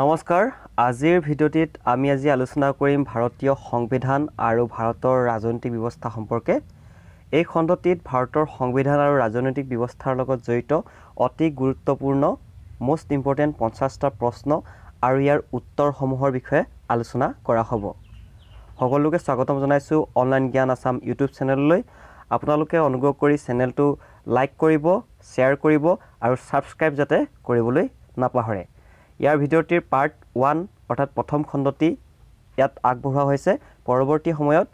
নমস্কাৰ আজিৰ ভিডিঅ'টিত আমি আজি আলোচনা কৰিম ভাৰতীয় সংবিধান আৰু ভাৰতৰ ৰাজনৈতিক ব্যৱস্থা সম্পৰ্কে এই খণ্ডটিত ভাৰতৰ সংবিধান আৰু ৰাজনৈতিক ব্যৱস্থাৰ লগত জড়িত অতি গুৰুত্বপূৰ্ণ মোষ্ট ইম্পৰ্টেণ্ট পঞ্চাছটা প্ৰশ্ন আৰু ইয়াৰ উত্তৰসমূহৰ বিষয়ে আলোচনা কৰা হ'ব সকলোকে স্বাগতম জনাইছোঁ অনলাইন জ্ঞান আছাম ইউটিউব চেনেললৈ আপোনালোকে অনুগ্ৰহ কৰি চেনেলটো লাইক কৰিব শ্বেয়াৰ কৰিব আৰু ছাবস্ক্ৰাইব যাতে কৰিবলৈ নাপাহৰে ইয়াৰ ভিডিঅ'টিৰ পাৰ্ট ওৱান অৰ্থাৎ প্ৰথম খণ্ডটি ইয়াত আগবঢ়োৱা হৈছে পৰৱৰ্তী সময়ত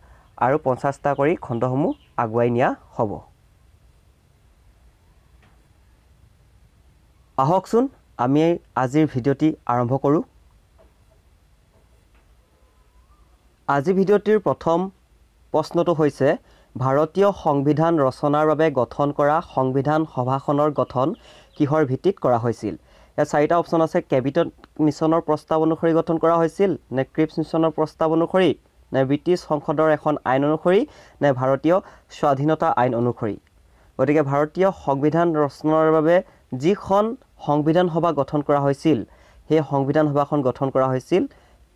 আৰু পঞ্চাছটা কৰি খণ্ডসমূহ আগুৱাই নিয়া হ'ব আহকচোন আমি আজিৰ ভিডিঅ'টি আৰম্ভ কৰোঁ আজি ভিডিঅ'টিৰ প্ৰথম প্ৰশ্নটো হৈছে ভাৰতীয় সংবিধান ৰচনাৰ বাবে গঠন কৰা সংবিধান সভাখনৰ গঠন কিহৰ ভিত্তিত কৰা হৈছিল ইয়াৰ চাৰিটা অপশ্যন আছে কেবিনেট মিছনৰ প্ৰস্তাৱ অনুসৰি গঠন কৰা হৈছিল নে ক্ৰিপছ মিছনৰ প্ৰস্তাৱ অনুসৰি নে ব্ৰিটিছ সংসদৰ এখন আইন অনুসৰি নে ভাৰতীয় স্বাধীনতা আইন অনুসৰি গতিকে ভাৰতীয় সংবিধান ৰচনাৰ বাবে যিখন সংবিধান সভা গঠন কৰা হৈছিল সেই সংবিধান সভাখন গঠন কৰা হৈছিল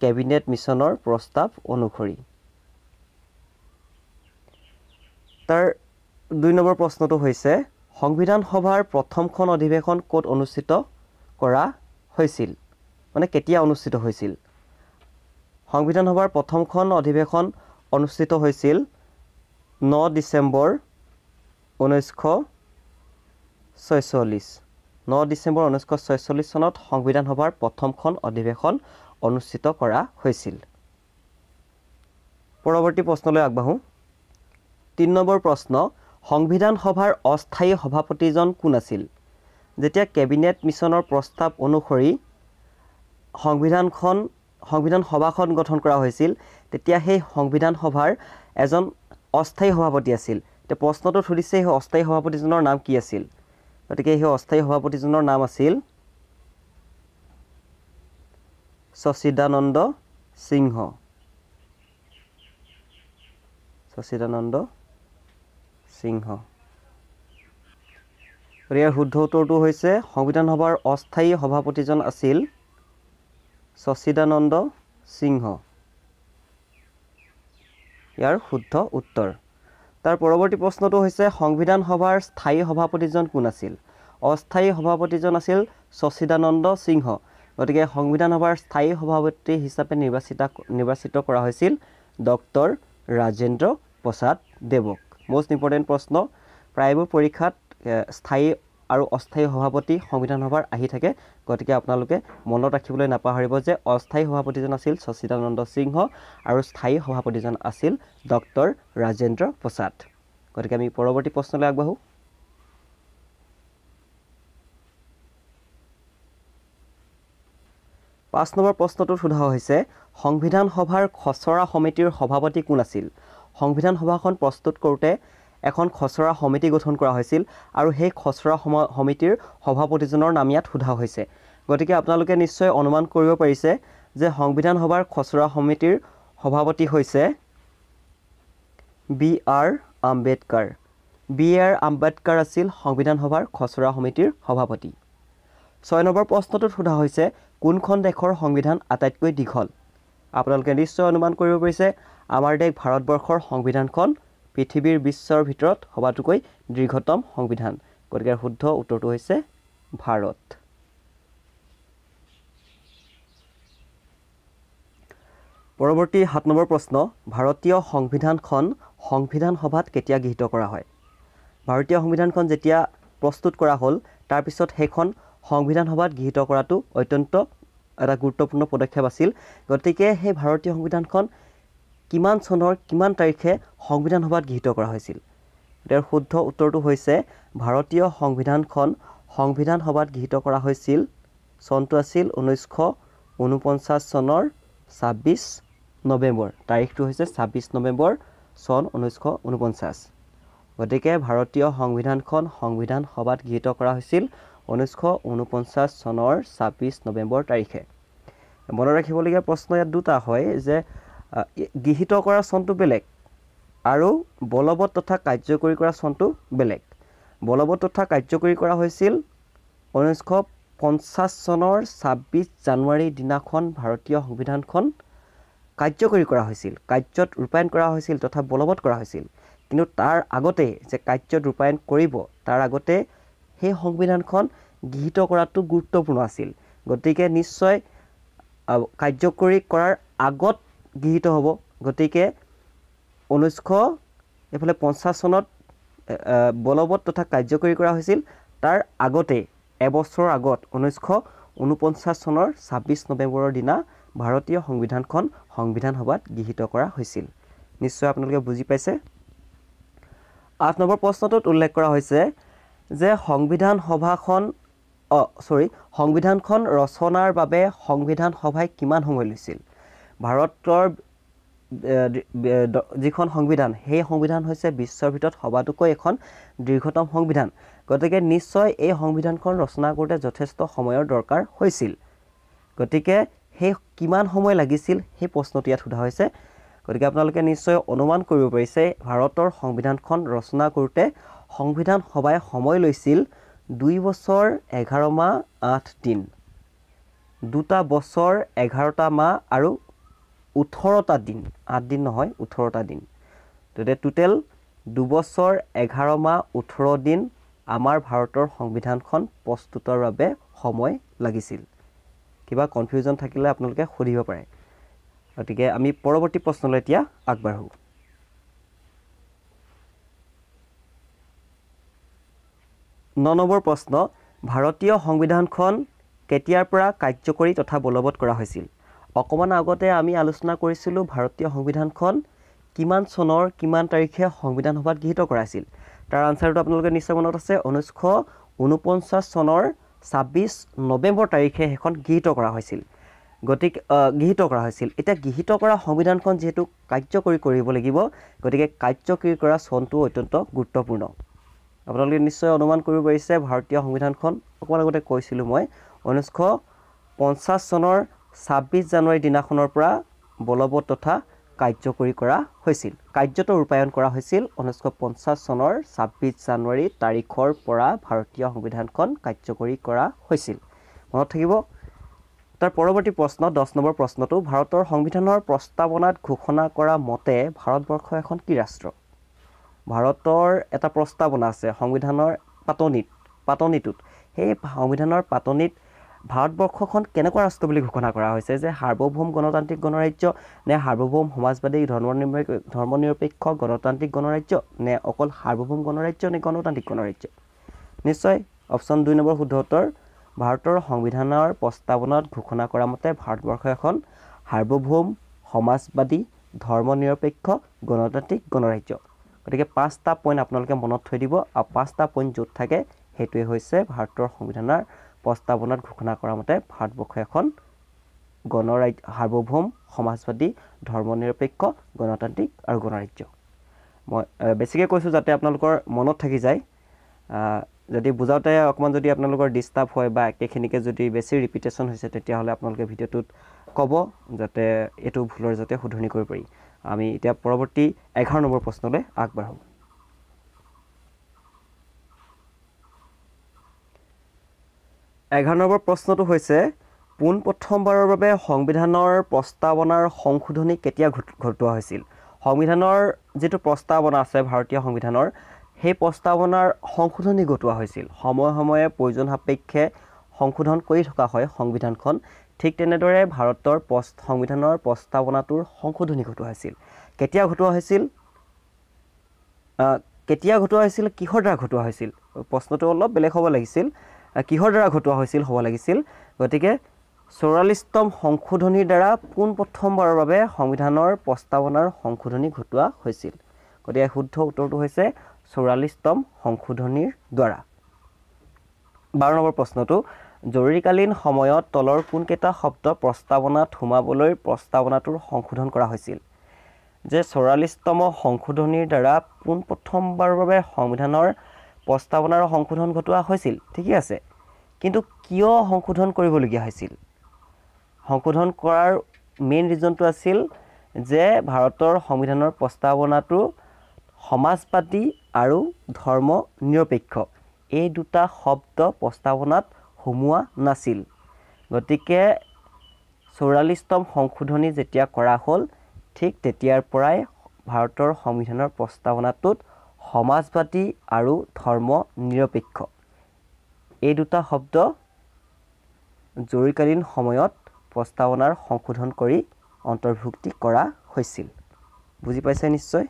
কেবিনেট মিছনৰ প্ৰস্তাৱ অনুসৰি তাৰ দুই নম্বৰ প্ৰশ্নটো হৈছে সংবিধান সভাৰ প্ৰথমখন অধিৱেশন ক'ত অনুষ্ঠিত কৰা হৈছিল মানে কেতিয়া অনুষ্ঠিত হৈছিল সংবিধান সভাৰ প্ৰথমখন অধিৱেশন অনুষ্ঠিত হৈছিল ন ডিচেম্বৰ ঊনৈছশ ছয়চল্লিছ ন ডিচেম্বৰ ঊনৈছশ ছয়চল্লিছ চনত সংবিধান সভাৰ প্ৰথমখন অধিৱেশন অনুষ্ঠিত কৰা হৈছিল পৰৱৰ্তী প্ৰশ্নলৈ আগবাঢ়ো তিনি নম্বৰ প্ৰশ্ন সংবিধান সভাৰ অস্থায়ী সভাপতিজন কোন আছিল যেতিয়া কেবিনেট মিছনৰ প্ৰস্তাৱ অনুসৰি সংবিধানখন সংবিধান সভাখন গঠন কৰা হৈছিল তেতিয়া সেই সংবিধান সভাৰ এজন অস্থায়ী সভাপতি আছিল এতিয়া প্ৰশ্নটো সুধিছে সেই অস্থায়ী সভাপতিজনৰ নাম কি আছিল গতিকে সেই অস্থায়ী সভাপতিজনৰ নাম আছিল সচিদানন্দ সিংহ সচিদানন্দ সিংহ আৰু ইয়াৰ শুদ্ধ উত্তৰটো হৈছে সংবিধান সভাৰ অস্থায়ী সভাপতিজন আছিল চচিদানন্দ সিংহ ইয়াৰ শুদ্ধ উত্তৰ তাৰ পৰৱৰ্তী প্ৰশ্নটো হৈছে সংবিধান সভাৰ স্থায়ী সভাপতিজন কোন আছিল অস্থায়ী সভাপতিজন আছিল চচিদানন্দ সিংহ গতিকে সংবিধান সভাৰ স্থায়ী সভাপতি হিচাপে নিৰ্বাচিত নিৰ্বাচিত কৰা হৈছিল ডক্টৰ ৰাজেন্দ্ৰ প্ৰসাদ দেৱক মষ্ট ইম্পৰ্টেণ্ট প্ৰশ্ন প্ৰায়বোৰ পৰীক্ষাত স্থায়ী আৰু অস্থায়ী সভাপতি সংবিধান সভাৰ আহি থাকে গতিকে আপোনালোকে মনত ৰাখিবলৈ নাপাহৰিব যে অস্থায়ী সভাপতিজন আছিল সচিদানন্দ সিংহ আৰু স্থায়ী সভাপতিজন আছিল ডক্টৰ ৰাজেন্দ্ৰ প্ৰসাদ গতিকে আমি পৰৱৰ্তী প্ৰশ্নলৈ আগবাঢ়ো পাঁচ নম্বৰ প্ৰশ্নটোত সোধা হৈছে সংবিধান সভাৰ খচৰা সমিতিৰ সভাপতি কোন আছিল সংবিধান সভাখন প্ৰস্তুত কৰোঁতে এখন খচৰা সমিতি গঠন কৰা হৈছিল আৰু সেই খচৰা সমিতিৰ সভাপতিজনৰ নাম ইয়াত সোধা হৈছে গতিকে আপোনালোকে নিশ্চয় অনুমান কৰিব পাৰিছে যে সংবিধান সভাৰ খচৰা সমিতিৰ সভাপতি হৈছে B R Ambedkar B R Ambedkar আছিল সংবিধান সভাৰ খচৰা সমিতিৰ সভাপতি ছয় নম্বৰ প্ৰশ্নটোত সোধা হৈছে কোনখন দেশৰ সংবিধান আটাইতকৈ দীঘল আপোনালোকে নিশ্চয় অনুমান কৰিব পাৰিছে আমাৰ দেশ ভাৰতবৰ্ষৰ সংবিধানখন পৃথিৱীৰ বিশ্বৰ ভিতৰত সবাতোকৈ দীৰ্ঘতম সংবিধান গতিকে শুদ্ধ উত্তৰটো হৈছে ভাৰত পৰৱৰ্তী সাত নম্বৰ প্ৰশ্ন ভাৰতীয় সংবিধানখন সংবিধান সভাত কেতিয়া গৃহীত কৰা হয় ভাৰতীয় সংবিধানখন যেতিয়া প্ৰস্তুত কৰা হ'ল তাৰপিছত সেইখন সংবিধান সভাত গৃহীত কৰাটো অত্যন্ত এটা গুৰুত্বপূৰ্ণ পদক্ষেপ আছিল গতিকে সেই ভাৰতীয় সংবিধানখন কিমান চনৰ কিমান তাৰিখে সংবিধান সভাত গৃহীত কৰা হৈছিল ইয়াৰ শুদ্ধ উত্তৰটো হৈছে ভাৰতীয় সংবিধানখন সংবিধান সভাত গৃহীত কৰা হৈছিল চনটো আছিল ঊনৈছশ ঊনপঞ্চাছ চনৰ ছাব্বিছ নৱেম্বৰ তাৰিখটো হৈছে ছাব্বিছ নৱেম্বৰ চন ঊনৈছশ ঊনপঞ্চাছ গতিকে ভাৰতীয় সংবিধানখন সংবিধান সভাত গৃহীত কৰা হৈছিল ঊনৈছশ ঊনপঞ্চাছ চনৰ ছাব্বিছ নৱেম্বৰ তাৰিখে মনত ৰাখিবলগীয়া প্ৰশ্ন ইয়াত দুটা হয় যে গৃহীত কৰা চনটো বেলেগ আৰু বলৱৎ তথা কাৰ্যকৰী কৰা চনটো বেলেগ বলৱৎ তথা কাৰ্যকৰী কৰা হৈছিল ঊনৈছশ পঞ্চাছ চনৰ ছাব্বিছ জানুৱাৰীৰ দিনাখন ভাৰতীয় সংবিধানখন কাৰ্যকৰী কৰা হৈছিল কাৰ্যত ৰূপায়ণ কৰা হৈছিল তথা বলৱৎ কৰা হৈছিল কিন্তু তাৰ আগতে যে কাৰ্যত ৰূপায়ণ কৰিব তাৰ আগতে সেই সংবিধানখন গৃহীত কৰাটো গুৰুত্বপূৰ্ণ আছিল গতিকে নিশ্চয় কাৰ্যকৰী কৰাৰ আগত গৃহীত হ'ব গতিকে ঊনৈছশ এইফালে পঞ্চাছ চনত বলবৎ তথা কাৰ্যকৰী কৰা হৈছিল তাৰ আগতে এবছৰৰ আগত ঊনৈছশ ঊনপঞ্চাছ চনৰ ছাব্বিছ নৱেম্বৰৰ দিনা ভাৰতীয় সংবিধানখন সংবিধান সভাত গৃহীত কৰা হৈছিল নিশ্চয় আপোনালোকে বুজি পাইছে আঠ নম্বৰ প্ৰশ্নটোত উল্লেখ কৰা হৈছে যে সংবিধান সভাখন অঁ চৰি সংবিধানখন ৰচনাৰ বাবে সংবিধান সভাই কিমান সময় লৈছিল ভাৰতৰ যিখন সংবিধান সেই সংবিধান হৈছে বিশ্বৰ ভিতৰত সবাতোকৈ এখন দীৰ্ঘতম সংবিধান গতিকে নিশ্চয় এই সংবিধানখন ৰচনা কৰোঁতে যথেষ্ট সময়ৰ দৰকাৰ হৈছিল গতিকে সেই কিমান সময় লাগিছিল সেই প্ৰশ্নটো ইয়াত সোধা হৈছে গতিকে আপোনালোকে নিশ্চয় অনুমান কৰিব পাৰিছে ভাৰতৰ সংবিধানখন ৰচনা কৰোঁতে সংবিধান সভাই সময় লৈছিল দুই বছৰ এঘাৰ মাহ আঠ দিন দুটা বছৰ এঘাৰটা মাহ আৰু ওঠৰটা দিন আঠ দিন নহয় ওঠৰটা দিন তেতিয়া টোটেল দুবছৰ এঘাৰ মাহ ওঠৰ দিন আমাৰ ভাৰতৰ সংবিধানখন প্ৰস্তুতৰ বাবে সময় লাগিছিল কিবা কনফিউজন থাকিলে আপোনালোকে সুধিব পাৰে গতিকে আমি পৰৱৰ্তী প্ৰশ্নলৈ এতিয়া আগবাঢ়োঁ ন নম্বৰ প্ৰশ্ন ভাৰতীয় সংবিধানখন কেতিয়াৰ পৰা কাৰ্যকৰী তথা বলবৎ কৰা হৈছিল অকণমান আগতে আমি আলোচনা কৰিছিলোঁ ভাৰতীয় সংবিধানখন কিমান চনৰ কিমান তাৰিখে সংবিধান সভাত গৃহীত কৰাইছিল তাৰ আনচাৰটো আপোনালোকে নিশ্চয় মনত আছে ঊনৈছশ ঊনপঞ্চাছ চনৰ ছাব্বিছ নৱেম্বৰ তাৰিখে সেইখন গৃহীত কৰা হৈছিল গতিকে গৃহীত কৰা হৈছিল এতিয়া গৃহীত কৰা সংবিধানখন যিহেতু কাৰ্যকৰী কৰিব লাগিব গতিকে কাৰ্যকৰী কৰা চনটো অত্যন্ত গুৰুত্বপূৰ্ণ আপোনালোকে নিশ্চয় অনুমান কৰিব পাৰিছে ভাৰতীয় সংবিধানখন অকণমান আগতে কৈছিলোঁ মই ঊনৈছশ পঞ্চাছ চনৰ ছাব্বিছ জানুৱাৰী দিনাখনৰ পৰা বলৱৎ তথা কাৰ্যকৰী কৰা হৈছিল কাৰ্যটো ৰূপায়ণ কৰা হৈছিল ঊনৈছশ পঞ্চাছ চনৰ ছাব্বিছ জানুৱাৰী তাৰিখৰ পৰা ভাৰতীয় সংবিধানখন কাৰ্যকৰী কৰা হৈছিল মনত থাকিব তাৰ পৰৱৰ্তী প্ৰশ্ন দহ নম্বৰ প্ৰশ্নটো ভাৰতৰ সংবিধানৰ প্ৰস্তাৱনাত ঘোষণা কৰা মতে ভাৰতবৰ্ষ এখন কি ৰাষ্ট্ৰ ভাৰতৰ এটা প্ৰস্তাৱনা আছে সংবিধানৰ পাতনিত পাতনিটোত সেই সংবিধানৰ পাতনিত ভাৰতবৰ্ষখন কেনেকুৱা ৰাষ্ট্ৰ বুলি ঘোষণা কৰা হৈছে যে সাৰ্বভৌম গণতান্ত্ৰিক গণৰাজ্য নে সাৰ্বভৌম সমাজবাদী ধৰ্ম ধৰ্ম নিৰপেক্ষ গণতান্ত্ৰিক গণৰাজ্য নে অকল সাৰ্বভৌম গণৰাজ্য নে গণতান্ত্ৰিক গণৰাজ্য নিশ্চয় অপশ্যন দুই নম্বৰ শুদ্ধ উত্তৰ ভাৰতৰ সংবিধানৰ প্ৰস্তাৱনাত ঘোষণা কৰা মতে ভাৰতবৰ্ষ এখন সাৰ্বভৌম সমাজবাদী ধৰ্ম নিৰপেক্ষ গণতান্ত্ৰিক গণৰাজ্য গতিকে পাঁচটা পইণ্ট আপোনালোকে মনত থৈ দিব আৰু পাঁচটা পইণ্ট য'ত থাকে সেইটোৱে হৈছে ভাৰতৰ সংবিধানৰ প্ৰস্তাৱনাত ঘোষণা কৰা মতে ভাৰতবৰ্ষ এখন গণৰাজ্য সাৰ্বভৌম সমাজবাদী ধৰ্ম নিৰপেক্ষ গণতান্ত্ৰিক আৰু গণৰাজ্য মই বেছিকৈ কৈছোঁ যাতে আপোনালোকৰ মনত থাকি যায় যদি বুজাওঁতে অকণমান যদি আপোনালোকৰ ডিষ্টাৰ্ব হয় বা একেখিনিকে যদি বেছি ৰিপিটেশ্যন হৈছে তেতিয়াহ'লে আপোনালোকে ভিডিঅ'টোত ক'ব যাতে এইটো ভুলৰ যাতে শুধৰণি কৰিব পাৰি আমি এতিয়া পৰৱৰ্তী এঘাৰ নম্বৰ প্ৰশ্নলৈ আগবাঢ়োঁ এঘাৰ নম্বৰ প্ৰশ্নটো হৈছে পোনপ্ৰথমবাৰৰ বাবে সংবিধানৰ প্ৰস্তাৱনাৰ সংশোধনী কেতিয়া ঘট ঘটোৱা হৈছিল সংবিধানৰ যিটো প্ৰস্তাৱনা আছে ভাৰতীয় সংবিধানৰ সেই প্ৰস্তাৱনাৰ সংশোধনী ঘটোৱা হৈছিল সময়ে সময়ে প্ৰয়োজন সাপেক্ষে সংশোধন কৰি থকা হয় সংবিধানখন ঠিক তেনেদৰে ভাৰতৰ প্ৰ সংবিধানৰ প্ৰস্তাৱনাটোৰ সংশোধনী ঘটোৱা হৈছিল কেতিয়া ঘটোৱা হৈছিল কেতিয়া ঘটোৱা হৈছিল কিহৰ দ্বাৰা ঘটোৱা হৈছিল প্ৰশ্নটো অলপ বেলেগ হ'ব লাগিছিল কিহৰ দ্বাৰা ঘটোৱা হৈছিল হ'ব লাগিছিল গতিকে চৌৰাল্লিছতম সংশোধনীৰ দ্বাৰা পোনপ্ৰথমবাৰৰ বাবে সংবিধানৰ প্ৰস্তাৱনাৰ সংশোধনী ঘটোৱা হৈছিল গতিকে শুদ্ধ উত্তৰটো হৈছে চৌৰাল্লিছতম সংশোধনীৰ দ্বাৰা বাৰ নম্বৰ প্ৰশ্নটো জৰুৰীকালীন সময়ত তলৰ কোনকেইটা শব্দ প্ৰস্তাৱনাত সোমাবলৈ প্ৰস্তাৱনাটোৰ সংশোধন কৰা হৈছিল যে চৌৰাল্লিছতম সংশোধনীৰ দ্বাৰা পোনপ্ৰথমবাৰৰ বাবে সংবিধানৰ প্ৰস্তাৱনাৰ সংশোধন ঘটোৱা হৈছিল ঠিকেই আছে কিন্তু কিয় সংশোধন কৰিবলগীয়া হৈছিল সংশোধন কৰাৰ মেইন ৰিজনটো আছিল যে ভাৰতৰ সংবিধানৰ প্ৰস্তাৱনাটো সমাজবাদী আৰু ধৰ্ম নিৰপেক্ষ এই দুটা শব্দ প্ৰস্তাৱনাত সোমোৱা নাছিল গতিকে চৌৰাল্লিছতম সংশোধনী যেতিয়া কৰা হ'ল ঠিক তেতিয়াৰ পৰাই ভাৰতৰ সংবিধানৰ প্ৰস্তাৱনাটোত সমাজবাদী আৰু ধৰ্ম নিৰপেক্ষ এই দুটা শব্দ জৰুৰীকালীন সময়ত প্ৰস্তাৱনাৰ সংশোধন কৰি অন্তৰ্ভুক্তি কৰা হৈছিল বুজি পাইছে নিশ্চয়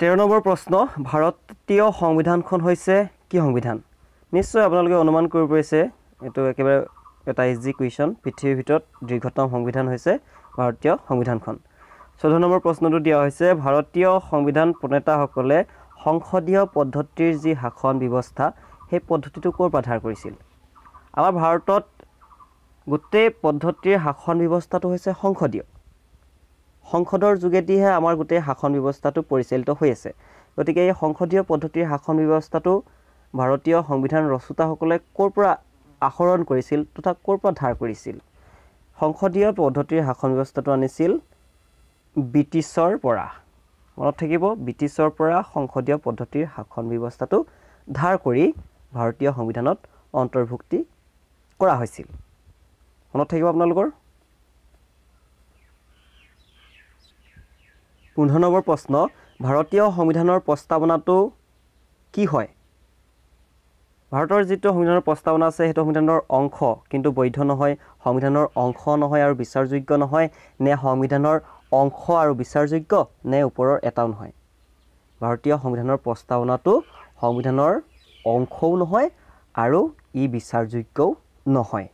তেৰ নম্বৰ প্ৰশ্ন ভাৰতীয় সংবিধানখন হৈছে কি সংবিধান নিশ্চয় আপোনালোকে অনুমান কৰিব পাৰিছে এইটো একেবাৰে এটা ইজি কুৱেশ্যন পৃথিৱীৰ ভিতৰত দীৰ্ঘতম সংবিধান হৈছে ভাৰতীয় সংবিধানখন চৈধ্য নম্বৰ প্ৰশ্নটো দিয়া হৈছে ভাৰতীয় সংবিধান প্ৰণেতাসকলে সংসদীয় পদ্ধতিৰ যি শাসন ব্যৱস্থা সেই পদ্ধতিটো ক'ৰ পৰা ধাৰ কৰিছিল আমাৰ ভাৰতত গোটেই পদ্ধতিৰ শাসন ব্যৱস্থাটো হৈছে সংসদীয় সংসদৰ যোগেদিহে আমাৰ গোটেই শাসন ব্যৱস্থাটো পৰিচালিত হৈ আছে গতিকে এই সংসদীয় পদ্ধতিৰ শাসন ব্যৱস্থাটো ভাৰতীয় সংবিধান ৰচোতাসকলে ক'ৰ পৰা আহৰণ কৰিছিল তথা ক'ৰ পৰা ধাৰ কৰিছিল সংসদীয় পদ্ধতিৰ শাসন ব্যৱস্থাটো আনিছিল ব্ৰিটিছৰ পৰা মনত থাকিব ব্ৰিটিছৰ পৰা সংসদীয় পদ্ধতিৰ শাসন ব্যৱস্থাটো ধাৰ কৰি ভাৰতীয় সংবিধানত অন্তৰ্ভুক্তি কৰা হৈছিল মনত থাকিব আপোনালোকৰ পোন্ধৰ নম্বৰ প্ৰশ্ন ভাৰতীয় সংবিধানৰ প্ৰস্তাৱনাটো কি হয় ভাৰতৰ যিটো সংবিধানৰ প্ৰস্তাৱনা আছে সেইটো সংবিধানৰ অংশ কিন্তু বৈধ নহয় সংবিধানৰ অংশ নহয় আৰু বিচাৰযোগ্য নহয় নে সংবিধানৰ অংশ আৰু বিচাৰযোগ্য নে ওপৰৰ এটাও নহয় ভাৰতীয় সংবিধানৰ প্ৰস্তাৱনাটো সংবিধানৰ অংশও নহয় আৰু ই বিচাৰযোগ্যও নহয়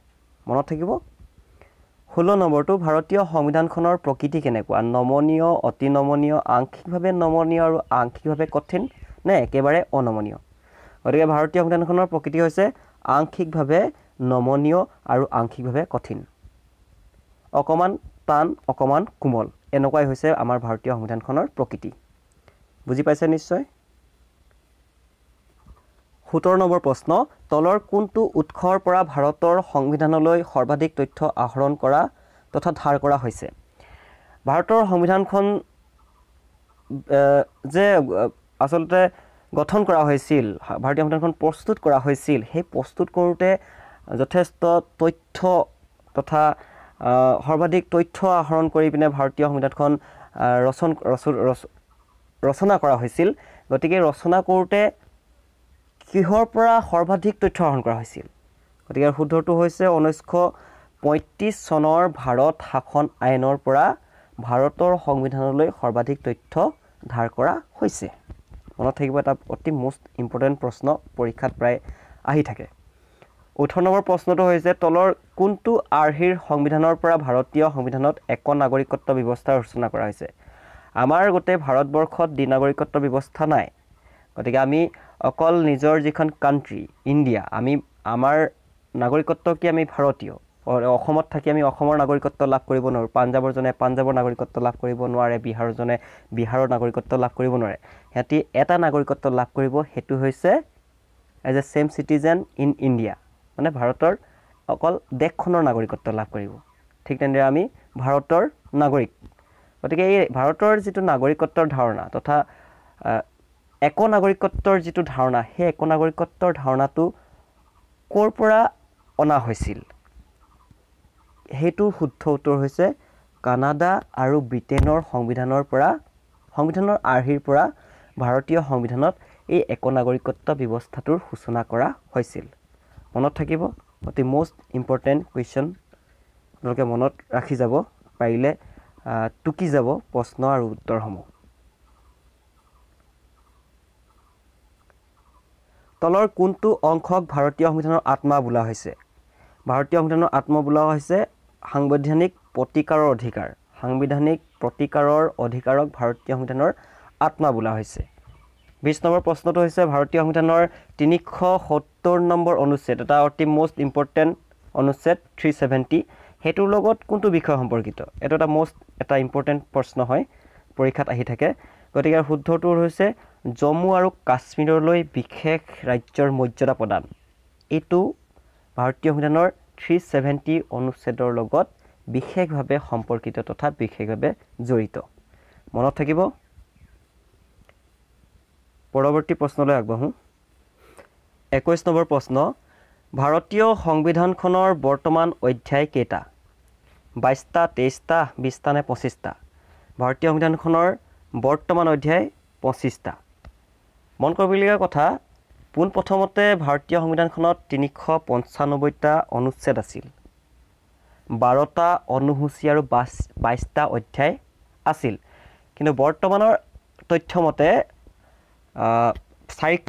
মনত থাকিব ষোল্ল নম্বৰটো ভাৰতীয় সংবিধানখনৰ প্ৰকৃতি কেনেকুৱা নমনীয় অতি নমনীয় আংশিকভাৱে নমনীয় আৰু আংশিকভাৱে কঠিন নে একেবাৰে অনমনীয় গতিকে ভাৰতীয় সংবিধানখনৰ প্ৰকৃতি হৈছে আংশিকভাৱে নমনীয় আৰু আংশিকভাৱে কঠিন অকণমান টান অকণমান কোমল এনেকুৱাই হৈছে আমাৰ ভাৰতীয় সংবিধানখনৰ প্ৰকৃতি বুজি পাইছে নিশ্চয় সোতৰ নম্বৰ প্ৰশ্ন তলৰ কোনটো উৎসৰ পৰা ভাৰতৰ সংবিধানলৈ সৰ্বাধিক তথ্য আহৰণ কৰা তথা ধাৰ কৰা হৈছে ভাৰতৰ সংবিধানখন যে আচলতে গঠন কৰা হৈছিল ভাৰতীয় সংবিধানখন প্ৰস্তুত কৰা হৈছিল সেই প্ৰস্তুত কৰোঁতে যথেষ্ট তথ্য তথা সৰ্বাধিক তথ্য আহৰণ কৰি পিনে ভাৰতীয় সংবিধানখন ৰচন ৰচনা কৰা হৈছিল গতিকে ৰচনা কৰোঁতে কিহৰ পৰা সৰ্বাধিক তথ্য আহৰণ কৰা হৈছিল গতিকে শুদ্ধটো হৈছে ঊনৈছশ পঁয়ত্ৰিছ চনৰ ভাৰত শাসন আইনৰ পৰা ভাৰতৰ সংবিধানলৈ সৰ্বাধিক তথ্য ধাৰ কৰা হৈছে মনত থাকিব এটা অতি মষ্ট ইম্পৰ্টেণ্ট প্ৰশ্ন পৰীক্ষাত প্ৰায় আহি থাকে ওঠৰ নম্বৰ প্ৰশ্নটো হৈছে তলৰ কোনটো আৰ্হিৰ সংবিধানৰ পৰা ভাৰতীয় সংবিধানত এক নাগৰিকত্ব ব্যৱস্থাৰ সূচনা কৰা হৈছে আমাৰ গোটেই ভাৰতবৰ্ষত দ্বি নাগৰিকত্ব ব্যৱস্থা নাই গতিকে আমি অকল নিজৰ যিখন কাণ্ট্ৰি ইণ্ডিয়া আমি আমাৰ নাগৰিকত্ব কি আমি ভাৰতীয় অসমত থাকি আমি অসমৰ নাগৰিকত্ব লাভ কৰিব নোৱাৰোঁ পাঞ্জাৱৰজনে পাঞ্জাৱৰ নাগৰিকত্ব লাভ কৰিব নোৱাৰে বিহাৰৰজনে বিহাৰৰ নাগৰিকত্ব লাভ কৰিব নোৱাৰে সিহঁতি এটা নাগৰিকত্ব লাভ কৰিব সেইটো হৈছে as a same citizen in India মানে ভাৰতৰ অকল দেশখনৰ নাগৰিকত্ব লাভ কৰিব ঠিক তেনেদৰে আমি ভাৰতৰ নাগৰিক গতিকে এই ভাৰতৰ যিটো নাগৰিকত্বৰ ধাৰণা তথা এক নাগৰিকত্বৰ যিটো ধাৰণা সেই এক নাগৰিকত্বৰ ধাৰণাটো ক'ৰ পৰা অনা হৈছিল সেইটো শুদ্ধ উত্তৰ হৈছে কানাডা আৰু ব্ৰিটেইনৰ সংবিধানৰ পৰা সংবিধানৰ আৰ্হিৰ পৰা ভাৰতীয় সংবিধানত এই এক নাগৰিকত্ব ব্যৱস্থাটোৰ সূচনা কৰা হৈছিল মনত থাকিব অতি মোষ্ট ইম্পৰ্টেণ্ট কুৱেশ্যন আপোনালোকে মনত ৰাখি যাব পাৰিলে টুকি যাব প্ৰশ্ন আৰু উত্তৰসমূহ তলৰ কোনটো অংশক ভাৰতীয় সংবিধানৰ আত্মা বোলা হৈছে ভাৰতীয় সংবিধানৰ আত্মা বোলা হৈছে সাংবিধানিক প্ৰতিকাৰৰ অধিকাৰ সাংবিধানিক প্ৰতিকাৰৰ অধিকাৰক ভাৰতীয় সংবিধানৰ আত্মা বোলা হৈছে বিছ নম্বৰ প্ৰশ্নটো হৈছে ভাৰতীয় সংবিধানৰ তিনিশ সত্তৰ নম্বৰ অনুচ্ছেদ এটা অতি মষ্ট ইম্পৰ্টেণ্ট অনুচ্ছেদ থ্ৰী ছেভেণ্টি সেইটোৰ লগত কোনটো বিষয় সম্পৰ্কিত এইটো এটা মষ্ট এটা ইম্পৰ্টেণ্ট প্ৰশ্ন হয় পৰীক্ষাত আহি থাকে গতিকে শুদ্ধটো হৈছে জম্মু আৰু কাশ্মীৰলৈ বিশেষ ৰাজ্যৰ মৰ্যাদা প্ৰদান এইটো ভাৰতীয় সংবিধানৰ থ্ৰী ছেভেণ্টি অনুচ্ছেদৰ লগত বিশেষভাৱে সম্পৰ্কিত তথা বিশেষভাৱে জড়িত মনত থাকিব পৰৱৰ্তী প্ৰশ্নলৈ আগবাঢ়ো একৈছ নম্বৰ প্ৰশ্ন ভাৰতীয় সংবিধানখনৰ বৰ্তমান অধ্যায় কেইটা বাইছটা তেইছটা বিছটা নে পঁচিছটা ভাৰতীয় সংবিধানখনৰ বৰ্তমান অধ্যায় পঁচিছটা মন কৰিবলগীয়া কথা পোনপ্ৰথমতে ভাৰতীয় সংবিধানখনত তিনিশ পঞ্চানব্বৈটা অনুচ্ছেদ আছিল বাৰটা অনুসূচী আৰু বাছ বাইছটা অধ্যায় আছিল কিন্তু বৰ্তমানৰ তথ্যমতে চাৰিশ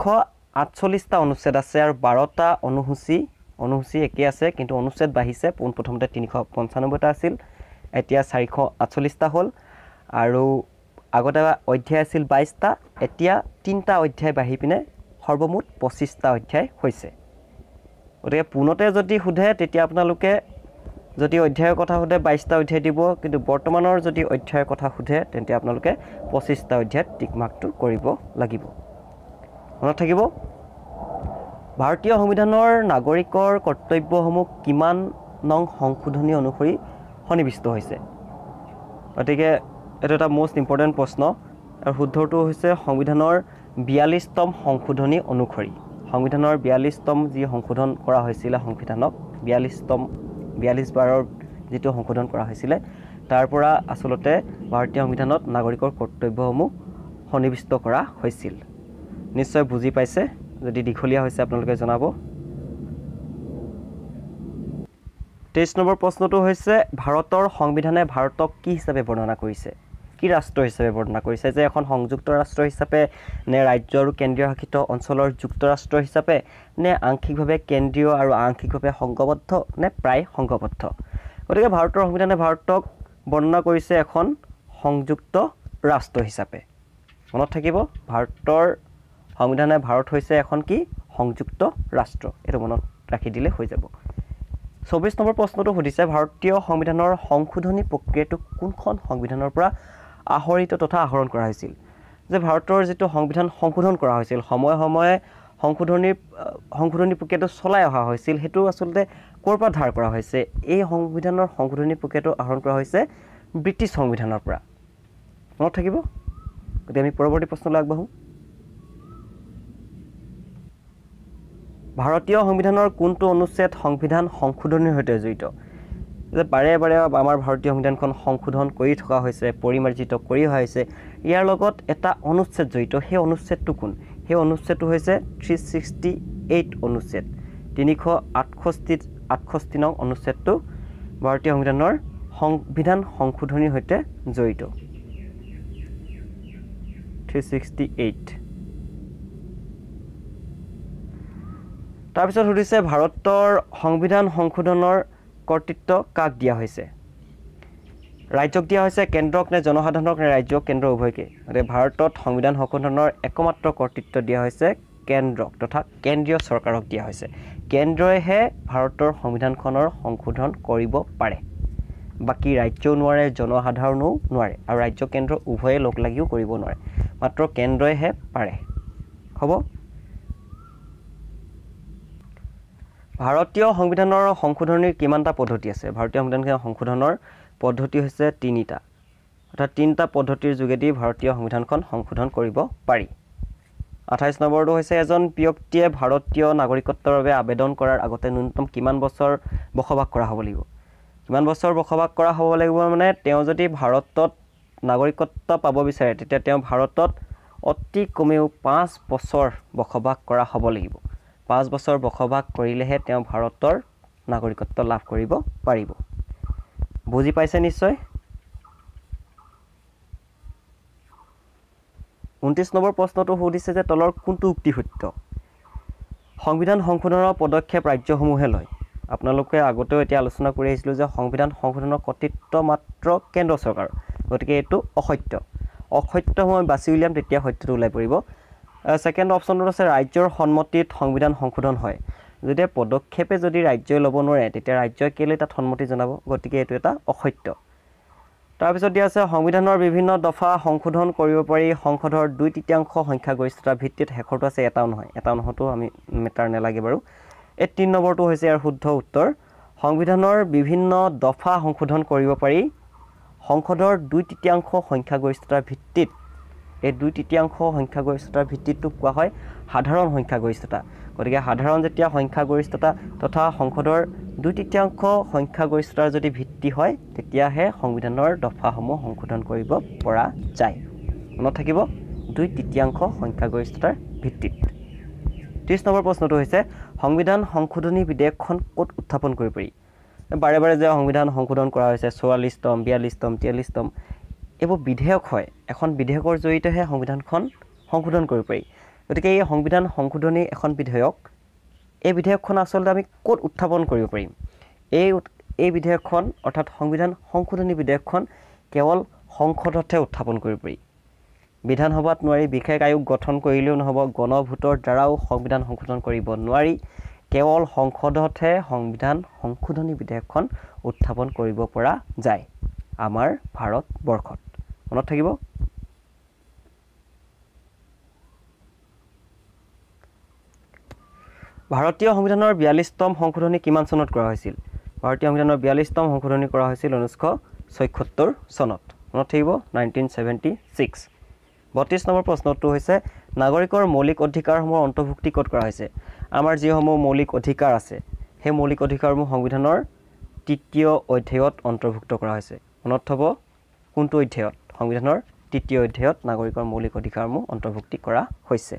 আঠচল্লিছটা অনুচ্ছেদ আছে আৰু বাৰটা অনুসূচী অনুসূচী একেই আছে কিন্তু অনুচ্ছেদ বাঢ়িছে পোনপ্ৰথমতে তিনিশ পঞ্চানব্বৈটা আছিল এতিয়া চাৰিশ আঠচল্লিছটা হ'ল আৰু আগতে অধ্যায় আছিল বাইছটা এতিয়া তিনিটা অধ্যায় বাঢ়ি পিনে সৰ্বমুঠ পঁচিছটা অধ্যায় হৈছে গতিকে পোনতে যদি সোধে তেতিয়া আপোনালোকে যদি অধ্যায়ৰ কথা সোধে বাইছটা অধ্যায় দিব কিন্তু বৰ্তমানৰ যদি অধ্যায়ৰ কথা সোধে তেন্তে আপোনালোকে পঁচিছটা অধ্যায়ত টিকমাকটো কৰিব লাগিব মনত থাকিব ভাৰতীয় সংবিধানৰ নাগৰিকৰ কৰ্তব্যসমূহ কিমান নং সংশোধনী অনুসৰি সন্নিৱিষ্ট হৈছে গতিকে এইটো এটা মষ্ট ইম্পৰ্টেণ্ট প্ৰশ্ন আৰু শুদ্ধটো হৈছে সংবিধানৰ বিয়াল্লিছতম সংশোধনী অনুসৰি সংবিধানৰ বিয়াল্লিছতম যি সংশোধন কৰা হৈছিলে সংবিধানক বিয়াল্লিছতম বিয়াল্লিছ বাৰৰ যিটো সংশোধন কৰা হৈছিলে তাৰ পৰা আচলতে ভাৰতীয় সংবিধানত নাগৰিকৰ কৰ্তব্যসমূহ সন্নিৱিষ্ট কৰা হৈছিল নিশ্চয় বুজি পাইছে যদি দীঘলীয়া হৈছে আপোনালোকে জনাব তেইছ নম্বৰ প্ৰশ্নটো হৈছে ভাৰতৰ সংবিধানে ভাৰতক কি হিচাপে বৰ্ণনা কৰিছে কি ৰাষ্ট্ৰ হিচাপে বৰ্ণনা কৰিছে যে এখন সংযুক্ত ৰাষ্ট্ৰ হিচাপে নে ৰাজ্য আৰু কেন্দ্ৰীয় শাসিত অঞ্চলৰ যুক্তৰাষ্ট্ৰ হিচাপে নে আংশিকভাৱে কেন্দ্ৰীয় আৰু আংশিকভাৱে সংঘবদ্ধ নে প্ৰায় সংঘবদ্ধ গতিকে ভাৰতৰ সংবিধানে ভাৰতক বৰ্ণনা কৰিছে এখন সংযুক্ত ৰাষ্ট্ৰ হিচাপে মনত থাকিব ভাৰতৰ সংবিধানে ভাৰত হৈছে এখন কি সংযুক্ত ৰাষ্ট্ৰ এইটো মনত ৰাখি দিলে হৈ যাব চৌব্বিছ নম্বৰ প্ৰশ্নটো সুধিছে ভাৰতীয় সংবিধানৰ সংশোধনী প্ৰক্ৰিয়াটো কোনখন সংবিধানৰ পৰা আহৰিত তথা আহৰণ কৰা হৈছিল যে ভাৰতৰ যিটো সংবিধান সংশোধন কৰা হৈছিল সময়ে সময়ে সংশোধনীৰ সংশোধনী প্ৰক্ৰিয়াটো চলাই অহা হৈছিল সেইটো আচলতে ক'ৰ পৰা ধাৰ কৰা হৈছে এই সংবিধানৰ সংশোধনী প্ৰক্ৰিয়াটো আহৰণ কৰা হৈছে ব্ৰিটিছ সংবিধানৰ পৰা মনত থাকিব গতিকে আমি পৰৱৰ্তী প্ৰশ্নলৈ আগবাঢ়োঁ ভাৰতীয় সংবিধানৰ কোনটো অনুচ্ছেদ সংবিধান সংশোধনীৰ সৈতে জড়িত যে বাৰে বাৰে আমাৰ ভাৰতীয় সংবিধানখন সংশোধন কৰি থকা হৈছে পৰিমাৰ্জিত কৰি অহা হৈছে ইয়াৰ লগত এটা অনুচ্ছেদ জড়িত সেই অনুচ্ছেদটো কোন সেই অনুচ্ছেদটো হৈছে থ্ৰী ছিক্সটি এইট অনুচ্ছেদ তিনিশ আঠষষ্ঠি আঠষষ্ঠি নং অনুচ্ছেদটো ভাৰতীয় সংবিধানৰ সংবিধান সংশোধনীৰ সৈতে জড়িত থ্ৰী ছিক্সটি এইট তাৰপিছত সুধিছে ভাৰতৰ সংবিধান সংশোধনৰ কৰ্তৃত্ব কাক দিয়া হৈছে ৰাজ্যক দিয়া হৈছে কেন্দ্ৰক নে জনসাধাৰণক নে ৰাজ্য কেন্দ্ৰ উভয়কে গতিকে ভাৰতত সংবিধান সংশোধনৰ একমাত্ৰ কৰ্তৃত্ব দিয়া হৈছে কেন্দ্ৰক তথা কেন্দ্ৰীয় চৰকাৰক দিয়া হৈছে কেন্দ্ৰইহে ভাৰতৰ সংবিধানখনৰ সংশোধন কৰিব পাৰে বাকী ৰাজ্যও নোৱাৰে জনসাধাৰণেও নোৱাৰে আৰু ৰাজ্য কেন্দ্ৰ উভয়ে লগ লাগিও কৰিব নোৱাৰে মাত্ৰ কেন্দ্ৰইহে পাৰে হ'ব ভাৰতীয় সংবিধানৰ সংশোধনীৰ কিমানটা পদ্ধতি আছে ভাৰতীয় সংবিধানখন সংশোধনৰ পদ্ধতি হৈছে তিনিটা অৰ্থাৎ তিনিটা পদ্ধতিৰ যোগেদি ভাৰতীয় সংবিধানখন সংশোধন কৰিব পাৰি আঠাইছ নম্বৰটো হৈছে এজন ব্যক্তিয়ে ভাৰতীয় নাগৰিকত্বৰ বাবে আবেদন কৰাৰ আগতে ন্যূনতম কিমান বছৰ বসবাস কৰা হ'ব লাগিব কিমান বছৰ বসবাস কৰা হ'ব লাগিব মানে তেওঁ যদি ভাৰতত নাগৰিকত্ব পাব বিচাৰে তেতিয়া তেওঁ ভাৰতত অতি কমেও পাঁচ বছৰ বসবাস কৰা হ'ব লাগিব পাঁচ বছৰ বসবাস কৰিলেহে তেওঁ ভাৰতৰ নাগৰিকত্ব লাভ কৰিব পাৰিব বুজি পাইছে নিশ্চয় ঊনত্ৰিছ নম্বৰ প্ৰশ্নটো সুধিছে যে তলৰ কোনটো উক্তি সত্য সংবিধান সংশোধনৰ পদক্ষেপ ৰাজ্যসমূহে লয় আপোনালোকে আগতেও এতিয়া আলোচনা কৰি আহিছিলোঁ যে সংবিধান সংশোধনৰ কৰ্তৃত্ব মাত্ৰ কেন্দ্ৰ চৰকাৰ গতিকে এইটো অসত্য অসত্য মই বাছি উলিয়াম তেতিয়া সত্যটো ওলাই পৰিব ছেকেণ্ড অপশ্যনটোত আছে ৰাজ্যৰ সন্মতিত সংবিধান সংশোধন হয় যেতিয়া পদক্ষেপে যদি ৰাজ্যই ল'ব নোৱাৰে তেতিয়া ৰাজ্যই কেলৈ তাত সন্মতি জনাব গতিকে এইটো এটা অসত্য তাৰপিছত দিয়া আছে সংবিধানৰ বিভিন্ন দফা সংশোধন কৰিব পাৰি সংসদৰ দুই তৃতীয়াংশ সংখ্যাগৰিষ্ঠতাৰ ভিত্তিত শেষৰটো আছে এটাও নহয় এটাও নহয়তো আমি মেটাৰ নেলাগে বাৰু এই তিনি নম্বৰটো হৈছে ইয়াৰ শুদ্ধ উত্তৰ সংবিধানৰ বিভিন্ন দফা সংশোধন কৰিব পাৰি সংসদৰ দুই তৃতীয়াংশ সংখ্যাগৰিষ্ঠতাৰ ভিত্তিত এই দুই তৃতীয়াংশ সংখ্যাগৰিষ্ঠতাৰ ভিত্তিটো কোৱা হয় সাধাৰণ সংখ্যাগৰিষ্ঠতা গতিকে সাধাৰণ যেতিয়া সংখ্যাগৰিষ্ঠতা তথা সংসদৰ দুই তৃতীয়াংশ সংখ্যাগৰিষ্ঠতাৰ যদি ভিত্তি হয় তেতিয়াহে সংবিধানৰ দফাসমূহ সংশোধন কৰিব পৰা যায় মনত থাকিব দুই তৃতীয়াংশ সংখ্যাগৰিষ্ঠতাৰ ভিত্তিত ত্ৰিছ নম্বৰ প্ৰশ্নটো হৈছে সংবিধান সংশোধনী বিধেয়কখন কত উত্থাপন কৰিব পাৰি বাৰে বাৰে যে সংবিধান সংশোধন কৰা হৈছে চৌৰাল্লিছতম বিয়াল্লিছতম তিয়াল্লিশতম এইবোৰ বিধেয়ক হয় এখন বিধেয়কৰ জৰিয়তেহে সংবিধানখন সংশোধন কৰিব পাৰি গতিকে এই সংবিধান সংশোধনী এখন বিধেয়ক এই বিধেয়কখন আচলতে আমি ক'ত উত্থাপন কৰিব পাৰিম এই এই বিধেয়কখন অৰ্থাৎ সংবিধান সংশোধনী বিধেয়কখন কেৱল সংসদতহে উত্থাপন কৰিব পাৰি বিধানসভাত নোৱাৰি বিশেষ আয়োগ গঠন কৰিলেও নহ'ব গণভোটৰ দ্বাৰাও সংবিধান সংশোধন কৰিব নোৱাৰি কেৱল সংসদতহে সংবিধান সংশোধনী বিধেয়কখন উত্থাপন কৰিব পৰা যায় আমাৰ ভাৰতবৰ্ষত মনত থাকিব ভাৰতীয় সংবিধানৰ বিয়াল্লিছতম সংশোধনী কিমান চনত কৰা হৈছিল ভাৰতীয় সংবিধানৰ বিয়াল্লিছতম সংশোধনী কৰা হৈছিল ঊনৈছশ ছয়সত্তৰ চনত মনত থাকিব নাইনটিন ছেভেণ্টি ছিক্স বত্ৰিছ নম্বৰ প্ৰশ্নটো হৈছে নাগৰিকৰ মৌলিক অধিকাৰসমূহৰ অন্তৰ্ভুক্তি ক'ত কৰা হৈছে আমাৰ যিসমূহ মৌলিক অধিকাৰ আছে সেই মৌলিক অধিকাৰসমূহ সংবিধানৰ তৃতীয় অধ্যায়ত অন্তৰ্ভুক্ত কৰা হৈছে মনত থ'ব কোনটো অধ্যায়ত সংবিধানৰ তৃতীয় অধ্যায়ত নাগৰিকৰ মৌলিক অধিকাৰসমূহ অন্তৰ্ভুক্তি কৰা হৈছে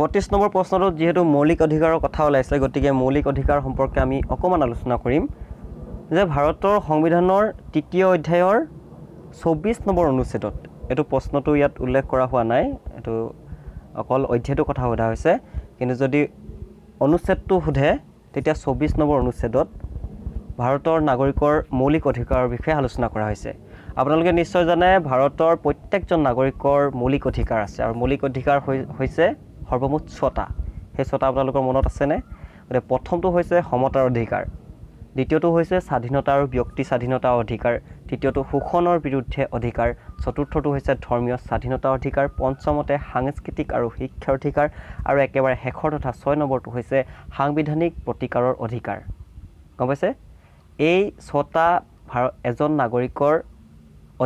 বত্ৰিছ নম্বৰ প্ৰশ্নটোত যিহেতু মৌলিক অধিকাৰৰ কথা ওলাইছে গতিকে মৌলিক অধিকাৰ সম্পৰ্কে আমি অকণমান আলোচনা কৰিম যে ভাৰতৰ সংবিধানৰ তৃতীয় অধ্যায়ৰ চৌব্বিছ নম্বৰ অনুচ্ছেদত এইটো প্ৰশ্নটো ইয়াত উল্লেখ কৰা হোৱা নাই এইটো অকল অধ্যায়টো কথা সোধা হৈছে কিন্তু যদি অনুচ্ছেদটো সোধে তেতিয়া চৌব্বিছ নম্বৰ অনুচ্ছেদত ভাৰতৰ নাগৰিকৰ মৌলিক অধিকাৰৰ বিষয়ে আলোচনা কৰা হৈছে আপোনালোকে নিশ্চয় জানে ভাৰতৰ প্ৰত্যেকজন নাগৰিকৰ মৌলিক অধিকাৰ আছে আৰু মৌলিক অধিকাৰ হৈছে সৰ্বমুঠ ছটা সেই ছটা আপোনালোকৰ মনত আছেনে গতিকে প্ৰথমটো হৈছে সমতাৰ অধিকাৰ দ্বিতীয়টো হৈছে স্বাধীনতা আৰু ব্যক্তি স্বাধীনতাৰ অধিকাৰ তৃতীয়টো শোষণৰ বিৰুদ্ধে অধিকাৰ চতুৰ্থটো হৈছে ধৰ্মীয় স্বাধীনতাৰ অধিকাৰ পঞ্চমতে সাংস্কৃতিক আৰু শিক্ষাৰ অধিকাৰ আৰু একেবাৰে শেষৰ তথা ছয় নম্বৰটো হৈছে সাংবিধানিক প্ৰতিকাৰৰ অধিকাৰ গম পাইছে এই ছটা ভাৰত এজন নাগৰিকৰ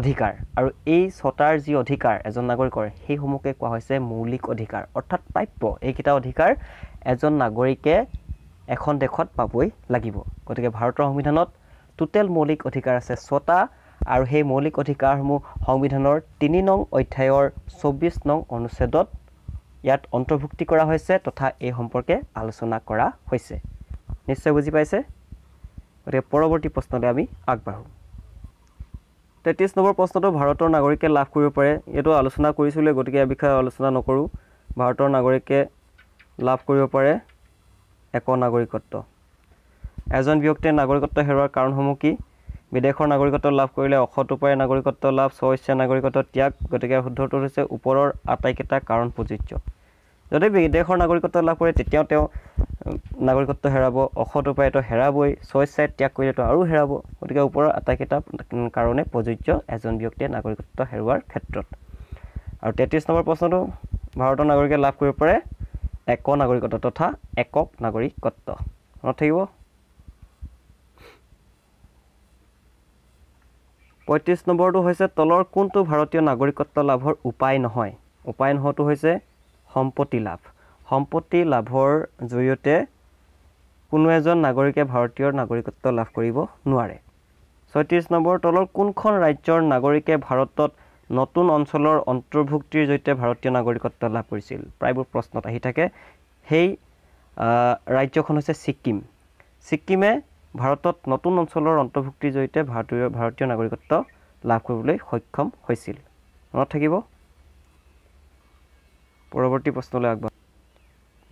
অধিকাৰ আৰু এই ছটাৰ যি অধিকাৰ এজন নাগৰিকৰ সেইসমূহকে কোৱা হৈছে মৌলিক অধিকাৰ অৰ্থাৎ প্ৰাপ্য এইকেইটা অধিকাৰ এজন নাগৰিকে এখন দেশত পাবই লাগিব গতিকে ভাৰতৰ সংবিধানত টোটেল মৌলিক অধিকাৰ আছে ছটা আৰু সেই মৌলিক অধিকাৰসমূহ সংবিধানৰ তিনি নং অধ্যায়ৰ চৌব্বিছ নং অনুচ্ছেদত ইয়াত অন্তৰ্ভুক্তি কৰা হৈছে তথা এই সম্পৰ্কে আলোচনা কৰা হৈছে নিশ্চয় বুজি পাইছে গতিকে পৰৱৰ্তী প্ৰশ্নলৈ আমি আগবাঢ়োঁ তেত্ৰিছ নম্বৰ প্ৰশ্নটো ভাৰতৰ নাগৰিকে লাভ কৰিব পাৰে এইটো আলোচনা কৰিছিলোঁ গতিকে এই বিষয়ে আলোচনা নকৰোঁ ভাৰতৰ নাগৰিকে লাভ কৰিব পাৰে এক নাগৰিকত্ব এজন ব্যক্তিয়ে নাগৰিকত্ব হেৰুৱাৰ কাৰণসমূহ কি বিদেশৰ নাগৰিকত্ব লাভ কৰিলে অসত উপায় নাগৰিকত্ব লাভ স্বইচ্ছা নাগৰিকত্ব ত্যাগ গতিকে শুদ্ধটো হৈছে ওপৰৰ আটাইকেইটা কাৰণ প্ৰযোজ্য যদি বিদেশৰ নাগৰিকত্ব লাভ কৰে তেতিয়াও তেওঁ নাগৰিকত্ব হেৰাব অসৎ উপায়তো হেৰাবই ছয় স্বেচ্ছাই ত্যাগ কৰিলেতো আৰু হেৰাব গতিকে ওপৰৰ আটাইকেইটা কাৰণে প্ৰযোজ্য এজন ব্যক্তিয়ে নাগৰিকত্ব হেৰুৱাৰ ক্ষেত্ৰত আৰু তেত্ৰিছ নম্বৰ প্ৰশ্নটো ভাৰতৰ নাগৰিকে লাভ কৰিব পাৰে এক নাগৰিকত্ব তথা একক নাগৰিকত্ব মনত থাকিব পঁয়ত্ৰিছ নম্বৰটো হৈছে তলৰ কোনটো ভাৰতীয় নাগৰিকত্ব লাভৰ উপায় নহয় উপায় নোহোৱাটো হৈছে সম্পত্তি লাভ সম্পত্তি লাভৰ জৰিয়তে কোনো এজন নাগৰিকে ভাৰতীয় নাগৰিকত্ব লাভ কৰিব নোৱাৰে ছয়ত্ৰিছ নম্বৰ তলৰ কোনখন ৰাজ্যৰ নাগৰিকে ভাৰতত নতুন অঞ্চলৰ অন্তৰ্ভুক্তিৰ জৰিয়তে ভাৰতীয় নাগৰিকত্ব লাভ কৰিছিল প্ৰায়বোৰ প্ৰশ্নত আহি থাকে সেই ৰাজ্যখন হৈছে ছিকিম ছিকিমে ভাৰতত নতুন অঞ্চলৰ অন্তৰ্ভুক্তিৰ জৰিয়তে ভাৰতীয় ভাৰতীয় নাগৰিকত্ব লাভ কৰিবলৈ সক্ষম হৈছিল মনত থাকিব পৰৱৰ্তী প্ৰশ্নলৈ আগবাঢ়ো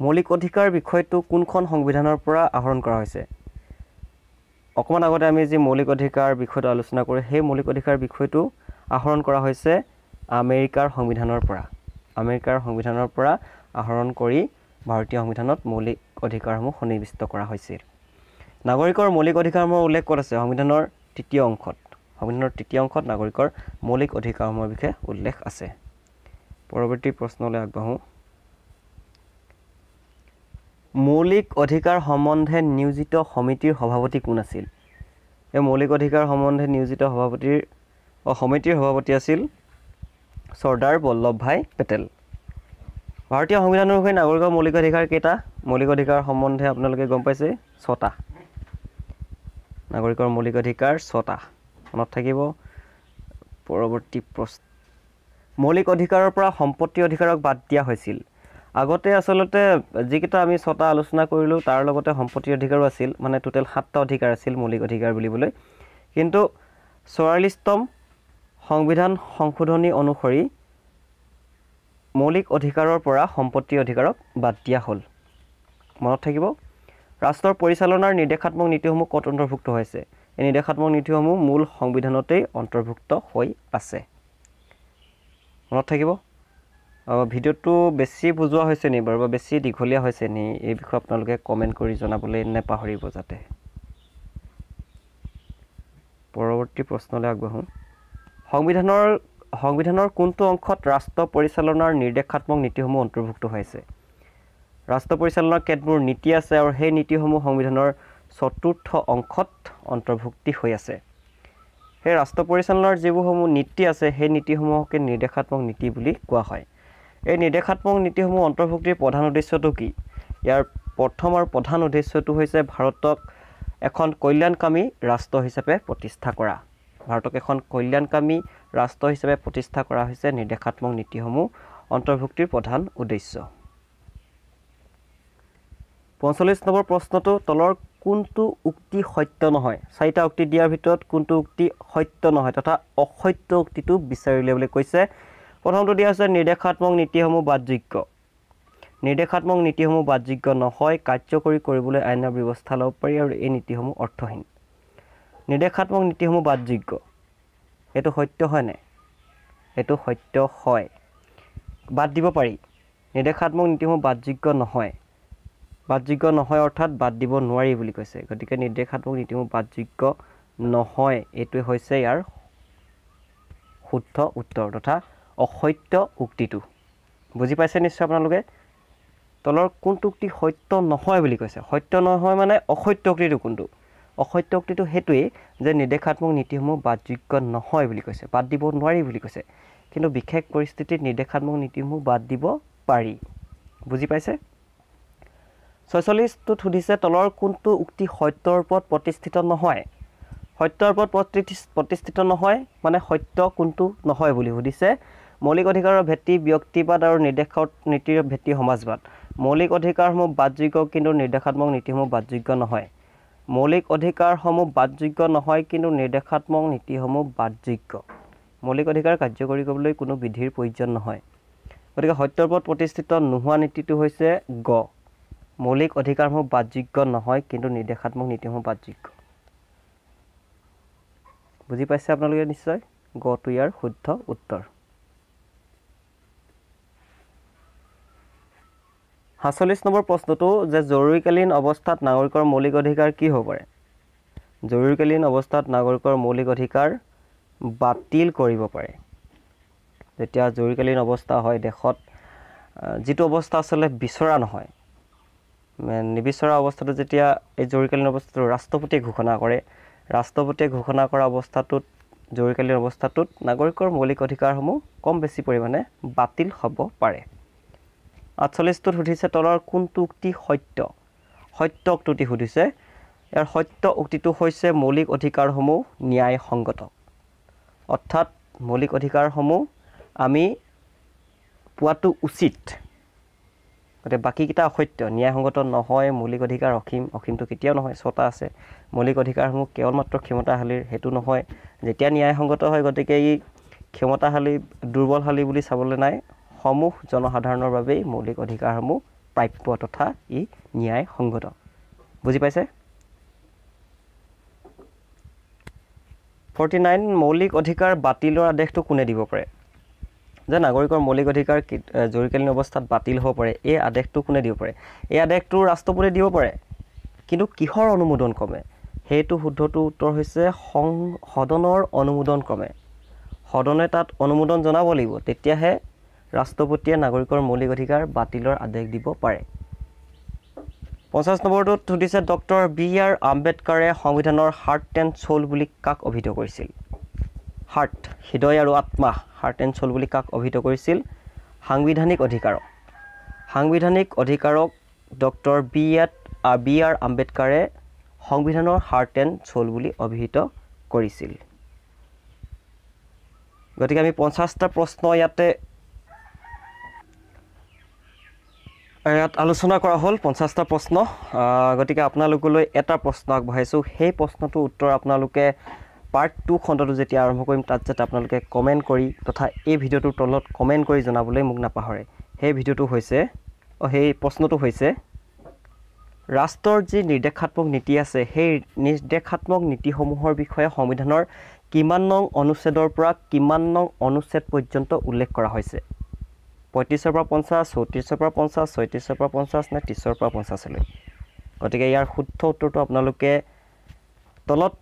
মৌলিক অধিকাৰ বিষয়টো কোনখন সংবিধানৰ পৰা আহৰণ কৰা হৈছে অকণমান আগতে আমি যি মৌলিক অধিকাৰ বিষয়টো আলোচনা কৰোঁ সেই মৌলিক অধিকাৰ বিষয়টো আহৰণ কৰা হৈছে আমেৰিকাৰ সংবিধানৰ পৰা আমেৰিকাৰ সংবিধানৰ পৰা আহৰণ কৰি ভাৰতীয় সংবিধানত মৌলিক অধিকাৰসমূহ সন্নিৱিষ্ট কৰা হৈছিল নাগৰিকৰ মৌলিক অধিকাৰসমূহৰ উল্লেখ ক'ত আছে সংবিধানৰ তৃতীয় অংশত সংবিধানৰ তৃতীয় অংশত নাগৰিকৰ মৌলিক অধিকাৰসমূহৰ বিষয়ে উল্লেখ আছে পৰৱৰ্তী প্ৰশ্নলৈ আগবাঢ়ো মৌলিক অধিকাৰ সম্বন্ধে নিয়োজিত সমিতিৰ সভাপতি কোন আছিল এই মৌলিক অধিকাৰ সম্বন্ধে নিয়োজিত সভাপতিৰ সমিতিৰ সভাপতি আছিল চৰ্দাৰ বল্লভ ভাই পেটেল ভাৰতীয় সংবিধান অনুসৰি নাগৰিকৰ মৌলিক অধিকাৰ কেইটা মৌলিক অধিকাৰ সম্বন্ধে আপোনালোকে গম পাইছে ছটা নাগৰিকৰ মৌলিক অধিকাৰ ছটা মনত থাকিব পৰৱৰ্তী প্ৰশ্ন মৌলিক অধিকাৰৰ পৰা সম্পত্তি অধিকাৰক বাদ দিয়া হৈছিল আগতে আচলতে যিকেইটা আমি ছটা আলোচনা কৰিলোঁ তাৰ লগতে সম্পত্তি অধিকাৰো আছিল মানে টোটেল সাতটা অধিকাৰ আছিল মৌলিক অধিকাৰ বুলিবলৈ কিন্তু চৌৰাল্লিছতম সংবিধান সংশোধনী অনুসৰি মৌলিক অধিকাৰৰ পৰা সম্পত্তি অধিকাৰক বাদ দিয়া হ'ল মনত থাকিব ৰাষ্ট্ৰৰ পৰিচালনাৰ নিৰ্দেশাত্মক নীতিসমূহ ক'ত অন্তৰ্ভুক্ত হৈছে এই নিৰ্দেশাত্মক নীতিসমূহ মূল সংবিধানতেই অন্তৰ্ভুক্ত হৈ আছে মনত থাকিব ভিডিঅ'টো বেছি বুজোৱা হৈছে নেকি বাৰু বা বেছি দীঘলীয়া হৈছে নেকি এই বিষয়ে আপোনালোকে কমেণ্ট কৰি জনাবলৈ নাপাহৰিব যাতে পৰৱৰ্তী প্ৰশ্নলৈ আগবাঢ়োঁ সংবিধানৰ সংবিধানৰ কোনটো অংশত ৰাষ্ট্ৰ পৰিচালনাৰ নিৰ্দেশাত্মক নীতিসমূহ অন্তৰ্ভুক্ত হৈছে ৰাষ্ট্ৰ পৰিচালনাৰ কেতবোৰ নীতি আছে আৰু সেই নীতিসমূহ সংবিধানৰ চতুৰ্থ অংশত অন্তৰ্ভুক্তি হৈ আছে সেই ৰাষ্ট্ৰ পৰিচালনাৰ যিবোৰসমূহ নীতি আছে সেই নীতিসমূহকে নিৰ্দেশাত্মক নীতি বুলি কোৱা হয় এই নিৰ্দেশাত্মক নীতিসমূহ অন্তৰ্ভুক্তিৰ প্ৰধান উদ্দেশ্যটো কি ইয়াৰ প্ৰথম আৰু প্ৰধান উদ্দেশ্যটো হৈছে ভাৰতক এখন কল্যাণকামী ৰাষ্ট্ৰ হিচাপে প্ৰতিষ্ঠা কৰা ভাৰতক এখন কল্যাণকামী ৰাষ্ট্ৰ হিচাপে প্ৰতিষ্ঠা কৰা হৈছে নিৰ্দেশাত্মক নীতিসমূহ অন্তৰ্ভুক্তিৰ প্ৰধান উদ্দেশ্য পঞ্চল্লিছ নম্বৰ প্ৰশ্নটো তলৰ কোনটো উক্তি সত্য নহয় চাৰিটা উক্তি দিয়াৰ ভিতৰত কোনটো উক্তি সত্য নহয় তথা অসত্য উক্তিটো বিচাৰি উলিয়াবলৈ কৈছে প্ৰথমটো দিয়া হৈছে নিৰ্দেশাত্মক নীতিসমূহ বাদযোগ্য নিৰ্দেশাত্মক নীতিসমূহ বাদযোগ্য নহয় কাৰ্যকৰী কৰিবলৈ আইনৰ ব্যৱস্থা ল'ব পাৰি আৰু এই নীতিসমূহ অৰ্থহীন নিৰ্দেশাত্মক নীতিসমূহ বাদযোগ্য এইটো সত্য হয়নে এইটো সত্য হয় বাদ দিব পাৰি নিৰ্দেশাত্মক নীতিসমূহ বাদযোগ্য নহয় বাহ্যোগ্য নহয় অৰ্থাৎ বাদ দিব নোৱাৰি বুলি কৈছে গতিকে নিৰ্দেশাত্মক নীতিসমূহ বাহ্যোগ্য নহয় এইটোৱে হৈছে ইয়াৰ শুদ্ধ উত্তৰ তথা অসত্য উক্তিটো বুজি পাইছে নিশ্চয় আপোনালোকে তলৰ কোনটো উক্তি সত্য নহয় বুলি কৈছে সত্য নহয় মানে অসত্য উক্তিটো কোনটো অসত্য উক্তিটো সেইটোৱেই যে নিৰ্দেশাত্মক নীতিসমূহ বাদযোগ্য নহয় বুলি কৈছে বাদ দিব নোৱাৰি বুলি কৈছে কিন্তু বিশেষ পৰিস্থিতিত নিৰ্দেশাত্মক নীতিসমূহ বাদ দিব পাৰি বুজি পাইছে ছয়চল্লিছটোত সুধিছে তলৰ কোনটো উক্তি সত্যৰ ওপৰত প্ৰতিষ্ঠিত নহয় সত্যৰ ওপৰত প্ৰতি প্ৰতিষ্ঠিত নহয় মানে সত্য কোনটো নহয় বুলি সুধিছে মৌলিক অধিকাৰৰ ভেটি ব্যক্তিবাদ আৰু নিৰ্দেশ নীতিৰ ভেটি সমাজবাদ মৌলিক অধিকাৰসমূহ বাদযোগ্য কিন্তু নিৰ্দেশাত্মক নীতিসমূহ বাদযোগ্য নহয় মৌলিক অধিকাৰসমূহ বাদযোগ্য নহয় কিন্তু নিৰ্দেশাত্মক নীতিসমূহ বাদযোগ্য মৌলিক অধিকাৰ কাৰ্যকৰী কৰিবলৈ কোনো বিধিৰ প্ৰয়োজন নহয় গতিকে সত্যৰ ওপৰত প্ৰতিষ্ঠিত নোহোৱা নীতিটো হৈছে গ মৌলিক অধিকাৰসমূহ বাহ্যোগ্য নহয় কিন্তু নিৰ্দেশাত্মক নীতিসমূহ বাহ্যোগ্য বুজি পাইছে আপোনালোকে নিশ্চয় গটো ইয়াৰ শুদ্ধ উত্তৰ সাতচল্লিছ নম্বৰ প্ৰশ্নটো যে জৰুৰীকালীন অৱস্থাত নাগৰিকৰ মৌলিক অধিকাৰ কি হ'ব পাৰে জৰুৰীকালীন অৱস্থাত নাগৰিকৰ মৌলিক অধিকাৰ বাতিল কৰিব পাৰে যেতিয়া জৰুৰীকালীন অৱস্থা হয় দেশত যিটো অৱস্থা আচলতে বিচৰা নহয় নিবিচৰা অৱস্থাটো যেতিয়া এই জৰুৰীকালীন অৱস্থাটো ৰাষ্ট্ৰপতিয়ে ঘোষণা কৰে ৰাষ্ট্ৰপতিয়ে ঘোষণা কৰা অৱস্থাটোত জৰুৰীকালীন অৱস্থাটোত নাগৰিকৰ মৌলিক অধিকাৰসমূহ কম বেছি পৰিমাণে বাতিল হ'ব পাৰে আঠচল্লিছটোত সুধিছে তলৰ কোনটো উক্তি সত্য সত্য উক্তিটি সুধিছে ইয়াৰ সত্য উক্তিটো হৈছে মৌলিক অধিকাৰসমূহ ন্যায়সংগত অৰ্থাৎ মৌলিক অধিকাৰসমূহ আমি পোৱাটো উচিত গতিকে বাকীকেইটা অসত্য ন্যায়সংগত নহয় মৌলিক অধিকাৰ অসীম অসীমটো কেতিয়াও নহয় ছটা আছে মৌলিক অধিকাৰসমূহ কেৱল মাত্ৰ ক্ষমতাশালীৰ সেইটো নহয় যেতিয়া ন্যায়সংগত হয় গতিকে ই ক্ষমতাশালী দুৰ্বলশালী বুলি চাবলৈ নাই সমূহ জনসাধাৰণৰ বাবেই মৌলিক অধিকাৰসমূহ প্ৰাপ্য তথা ই ন্যায়সংগত বুজি পাইছে ফৰ্টি নাইন মৌলিক অধিকাৰ বাতিলৰ আদেশটো কোনে দিব পাৰে যে নাগৰিকৰ মৌলিক অধিকাৰ জৰুৰীকালীন অৱস্থাত বাতিল হ'ব পাৰে এই আদেশটো কোনে দিব পাৰে এই আদেশটো ৰাষ্ট্ৰপতিয়ে দিব পাৰে কিন্তু কিহৰ অনুমোদন ক্ৰমে সেইটো শুদ্ধটো উত্তৰ হৈছে সং সদনৰ অনুমোদন ক্ৰমে সদনে তাত অনুমোদন জনাব লাগিব তেতিয়াহে ৰাষ্ট্ৰপতিয়ে নাগৰিকৰ মৌলিক অধিকাৰ বাতিলৰ আদেশ দিব পাৰে পঞ্চাছ নম্বৰটোত সুধিছে ডক্টৰ বি আৰ আম্বেদকাৰে সংবিধানৰ হাৰ্ট এণ্ড চ'ল বুলি কাক অভিহিত কৰিছিল হাৰ্ট হৃদয় আৰু আত্মা হাৰ্ট এণ্ড চল বুলি কাক অভিহিত কৰিছিল সাংবিধানিক অধিকাৰক সাংবিধানিক অধিকাৰক ডক্টৰ বি এট বি আৰ আম্বেদকাৰে সংবিধানৰ হাৰ্ট এণ্ড চল বুলি অভিহিত কৰিছিল গতিকে আমি পঞ্চাছটা প্ৰশ্ন ইয়াতে ইয়াত আলোচনা কৰা হ'ল পঞ্চাছটা প্ৰশ্ন গতিকে আপোনালোকলৈ এটা প্ৰশ্ন আগবঢ়াইছোঁ সেই প্ৰশ্নটোৰ উত্তৰ আপোনালোকে পাৰ্ট টু খণ্ডটো যেতিয়া আৰম্ভ কৰিম তাত যাতে আপোনালোকে কমেণ্ট কৰি তথা এই ভিডিঅ'টোৰ তলত কমেণ্ট কৰি জনাবলৈ মোক নাপাহৰে সেই ভিডিঅ'টো হৈছে অঁ সেই প্ৰশ্নটো হৈছে ৰাষ্ট্ৰৰ যি নিৰ্দেশাত্মক নীতি আছে সেই নিৰ্দেশাত্মক নীতিসমূহৰ বিষয়ে সংবিধানৰ কিমান নং অনুচ্ছেদৰ পৰা কিমান নং অনুচ্ছেদ পৰ্যন্ত উল্লেখ কৰা হৈছে পঁয়ত্ৰিছৰ পৰা পঞ্চাছ চৌত্ৰিছৰ পৰা পঞ্চাছ ছয়ত্ৰিছৰ পৰা পঞ্চাছ নে ত্ৰিছৰ পৰা পঞ্চাছলৈ গতিকে ইয়াৰ শুদ্ধ উত্তৰটো আপোনালোকে তলত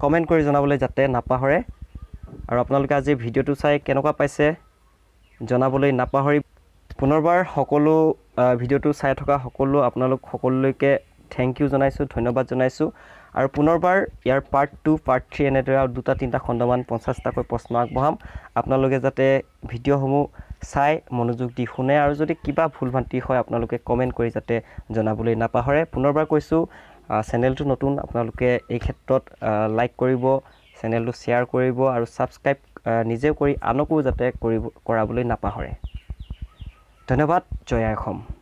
কমেণ্ট কৰি জনাবলৈ যাতে নাপাহৰে আৰু আপোনালোকে আজি ভিডিঅ'টো চাই কেনেকুৱা পাইছে জনাবলৈ নাপাহৰি পুনৰবাৰ সকলো ভিডিঅ'টো চাই থকা সকলো আপোনালোক সকলোকে থেংক ইউ জনাইছোঁ ধন্যবাদ জনাইছোঁ আৰু পুনৰবাৰ ইয়াৰ পাৰ্ট টু পাৰ্ট থ্ৰী এনেদৰে আৰু দুটা তিনিটা খণ্ডমান পঞ্চাছটাকৈ প্ৰশ্ন আগবঢ়াম আপোনালোকে যাতে ভিডিঅ'সমূহ চাই মনোযোগ দি শুনে আৰু যদি কিবা ভুল ভ্ৰান্তি হয় আপোনালোকে কমেণ্ট কৰি যাতে জনাবলৈ নাপাহৰে পুনৰবাৰ কৈছোঁ চেনেলটো নতুন আপোনালোকে এই ক্ষেত্ৰত লাইক কৰিব চেনেলটো শ্বেয়াৰ কৰিব আৰু ছাবস্ক্ৰাইব নিজেও কৰি আনকো যাতে কৰিব কৰাবলৈ নাপাহৰে ধন্যবাদ জয়া অসম